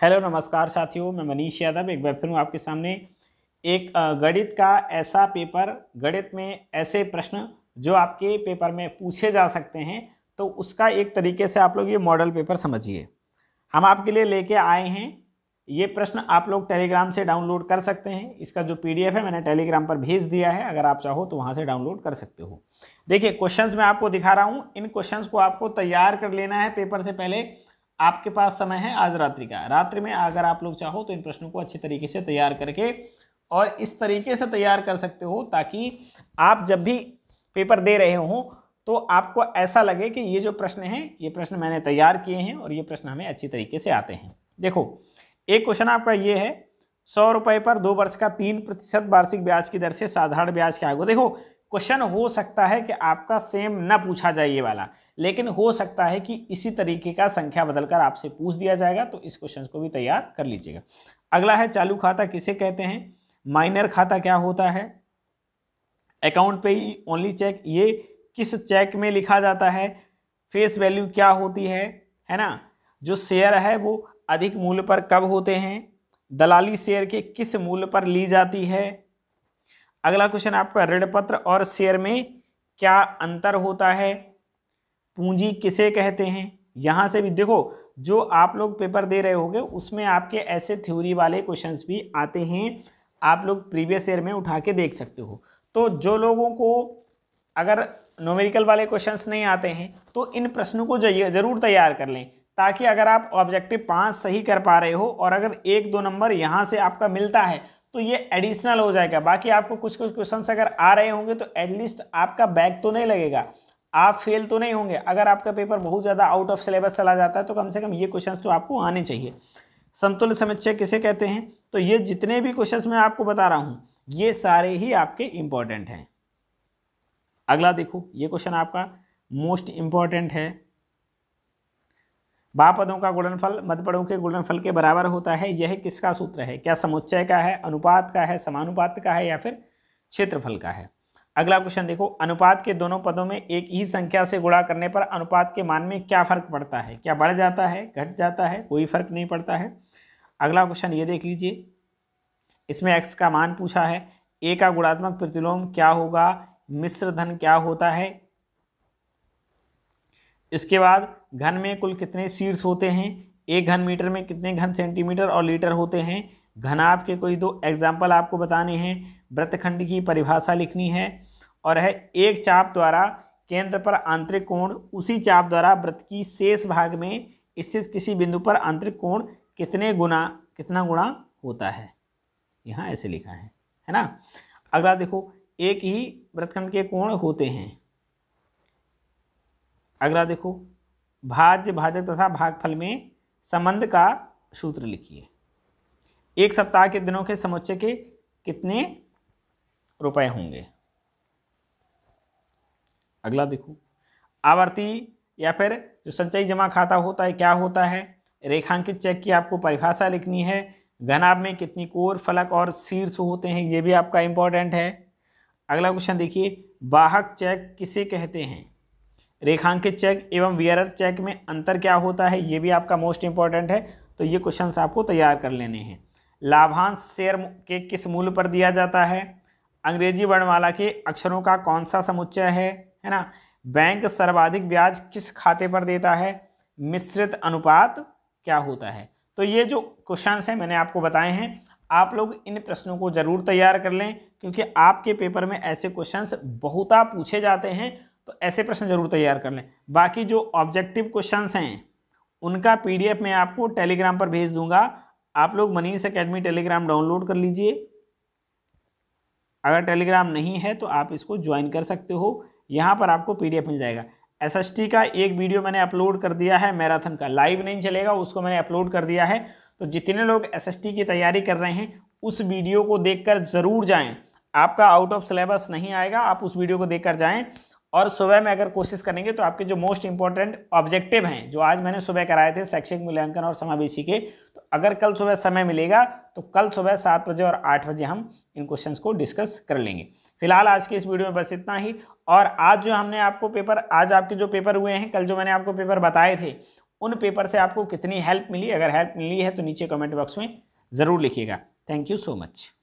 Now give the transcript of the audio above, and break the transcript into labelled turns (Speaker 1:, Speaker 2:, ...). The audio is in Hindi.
Speaker 1: हेलो नमस्कार साथियों मैं मनीष यादव एक बार फिर हूँ आपके सामने एक गणित का ऐसा पेपर गणित में ऐसे प्रश्न जो आपके पेपर में पूछे जा सकते हैं तो उसका एक तरीके से आप लोग ये मॉडल पेपर समझिए हम आपके लिए लेके आए हैं ये प्रश्न आप लोग टेलीग्राम से डाउनलोड कर सकते हैं इसका जो पी है मैंने टेलीग्राम पर भेज दिया है अगर आप चाहो तो वहाँ से डाउनलोड कर सकते हो देखिए क्वेश्चंस मैं आपको दिखा रहा हूँ इन क्वेश्चंस को आपको तैयार कर लेना है पेपर से पहले आपके पास समय है आज रात्रि का रात्रि में अगर आप लोग चाहो तो इन प्रश्नों को अच्छे तरीके से तैयार करके और इस तरीके से तैयार कर सकते हो ताकि आप जब भी पेपर दे रहे हो तो आपको ऐसा लगे कि ये जो प्रश्न हैं ये प्रश्न मैंने तैयार किए हैं और ये प्रश्न हमें अच्छी तरीके से आते हैं देखो एक क्वेश्चन आपका ये है सौ रुपये पर दो वर्ष का तीन प्रतिशत वार्षिक ब्याज की दर से साधारण ब्याज क्या होगा देखो क्वेश्चन हो सकता है कि आपका सेम ना पूछा जाए ये वाला लेकिन हो सकता है कि इसी तरीके का संख्या बदलकर आपसे पूछ दिया जाएगा तो इस क्वेश्चन को भी तैयार कर लीजिएगा अगला है चालू खाता किसे कहते हैं माइनर खाता क्या होता है अकाउंट पे ओनली चेक ये किस चेक में लिखा जाता है फेस वैल्यू क्या होती है है ना जो शेयर है वो अधिक मूल्य पर कब होते हैं दलाली शेयर के किस मूल्य पर ली जाती है अगला क्वेश्चन आपका ऋण पत्र और शेयर में क्या अंतर होता है पूंजी किसे कहते हैं यहाँ से भी देखो जो आप लोग पेपर दे रहे होंगे उसमें आपके ऐसे थ्योरी वाले क्वेश्चंस भी आते हैं आप लोग प्रीवियस ईयर में उठा के देख सकते हो तो जो लोगों को अगर नोमेरिकल वाले क्वेश्चंस नहीं आते हैं तो इन प्रश्नों को ज़रूर तैयार कर लें ताकि अगर आप ऑब्जेक्टिव पाँच सही कर पा रहे हो और अगर एक दो नंबर यहाँ से आपका मिलता है तो ये एडिशनल हो जाएगा बाकी आपको कुछ कुछ क्वेश्चन अगर आ रहे होंगे तो एटलीस्ट आपका बैग तो नहीं लगेगा आप फेल तो नहीं होंगे अगर आपका पेपर बहुत ज़्यादा आउट ऑफ सिलेबस चला जाता है तो कम से कम ये क्वेश्चन तो आपको आने चाहिए समतुल्य समुच्चय किसे कहते हैं तो ये जितने भी क्वेश्चन मैं आपको बता रहा हूँ ये सारे ही आपके इम्पॉर्टेंट हैं अगला देखो ये क्वेश्चन आपका मोस्ट इम्पॉर्टेंट है बापदों का गुणनफल मध्यपदों के गुणनफल के बराबर होता है यह किसका सूत्र है क्या समुच्चय का है अनुपात का है समानुपात का है या फिर क्षेत्रफल का है अगला क्वेश्चन देखो अनुपात के दोनों पदों में एक ही संख्या से गुणा करने पर अनुपात के मान में क्या फर्क पड़ता है क्या बढ़ जाता है घट जाता है कोई फर्क नहीं पड़ता है अगला क्वेश्चन ये देख लीजिए इसमें एक्स का मान पूछा है ए का गुणात्मक प्रतिलोम क्या होगा मिश्र धन क्या होता है इसके बाद घन में कुल कितने शीर्ष होते हैं एक घन मीटर में कितने घन सेंटीमीटर और लीटर होते हैं घनाप के कोई दो एग्जाम्पल आपको बताने हैं वृत्तखंड की परिभाषा लिखनी है और है एक चाप द्वारा केंद्र पर आंतरिक कोण उसी चाप द्वारा व्रत की शेष भाग में स्थित किसी बिंदु पर आंतरिक कोण कितने गुना कितना गुणा होता है यहाँ ऐसे लिखा है है ना अगला देखो एक ही वृत्तखंड के कोण होते हैं अगला देखो भाज्य भाजक तथा भागफल में संबंध का सूत्र लिखिए एक सप्ताह के दिनों के समुच्चय के कितने रुपए होंगे अगला देखो आवर्ती या फिर जो संचयी जमा खाता होता है क्या होता है रेखांकित चेक की आपको परिभाषा लिखनी है घनाभ में कितनी कोर फलक और शीर्ष होते हैं ये भी आपका इम्पोर्टेंट है अगला क्वेश्चन देखिए वाहक चेक किसे कहते हैं रेखांकित चेक एवं वियरर चेक में अंतर क्या होता है ये भी आपका मोस्ट इंपॉर्टेंट है तो ये क्वेश्चन आपको तैयार कर लेने हैं लाभांश शेयर के किस मूल्य पर दिया जाता है अंग्रेजी वर्णमाला के अक्षरों का कौन सा समुच्चय है है ना बैंक सर्वाधिक ब्याज किस खाते पर देता है मिश्रित अनुपात क्या होता है तो ये जो क्वेश्चन हैं मैंने आपको बताए हैं आप लोग इन प्रश्नों को ज़रूर तैयार कर लें क्योंकि आपके पेपर में ऐसे क्वेश्चंस बहुता पूछे जाते हैं तो ऐसे प्रश्न जरूर तैयार कर लें बाकी जो ऑब्जेक्टिव क्वेश्चन हैं उनका पीडीएफ मैं आपको टेलीग्राम पर भेज दूंगा आप लोग मनीष अकेडमी टेलीग्राम डाउनलोड कर लीजिए अगर टेलीग्राम नहीं है तो आप इसको ज्वाइन कर सकते हो यहाँ पर आपको पीडीएफ मिल जाएगा एसएसटी का एक वीडियो मैंने अपलोड कर दिया है मैराथन का लाइव नहीं चलेगा उसको मैंने अपलोड कर दिया है तो जितने लोग टी की तैयारी कर रहे हैं उस वीडियो को कर ज़रूर जाएँ आपका आउट ऑफ सिलेबस नहीं आएगा आप उस वीडियो को देख कर जाएं और सुबह में अगर कोशिश करेंगे तो आपके जो मोस्ट इंपॉर्टेंट ऑब्जेक्टिव हैं जो आज मैंने सुबह कराए थे शैक्षिक मूल्यांकन और समावेशी के तो अगर कल सुबह समय मिलेगा तो कल सुबह सात बजे और आठ बजे हम इन क्वेश्चंस को डिस्कस कर लेंगे फिलहाल आज के इस वीडियो में बस इतना ही और आज जो हमने आपको पेपर आज आपके जो पेपर हुए हैं कल जो मैंने आपको पेपर बताए थे उन पेपर से आपको कितनी हेल्प मिली अगर हेल्प मिली है तो नीचे कमेंट बॉक्स में ज़रूर लिखिएगा थैंक यू सो मच